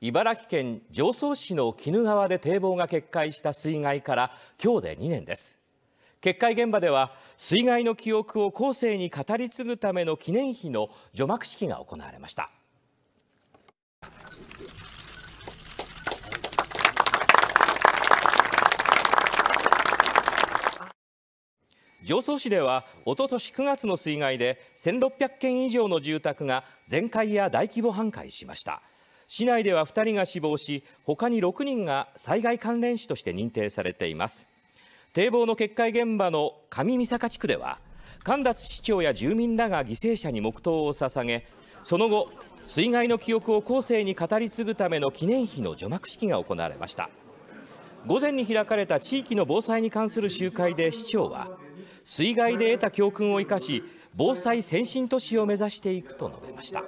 茨城県常総市の鬼怒川で堤防が決壊した水害から今日で2年です決壊現場では水害の記憶を後世に語り継ぐための記念碑の除幕式が行われました常総市ではおととし9月の水害で1600軒以上の住宅が全壊や大規模半壊しました市内では2人が死亡し他に6人が災害関連死として認定されています堤防の決壊現場の上三坂地区では神達市長や住民らが犠牲者に黙祷を捧げその後水害の記憶を後世に語り継ぐための記念碑の除幕式が行われました午前に開かれた地域の防災に関する集会で市長は水害で得た教訓を生かし防災先進都市を目指していくと述べました。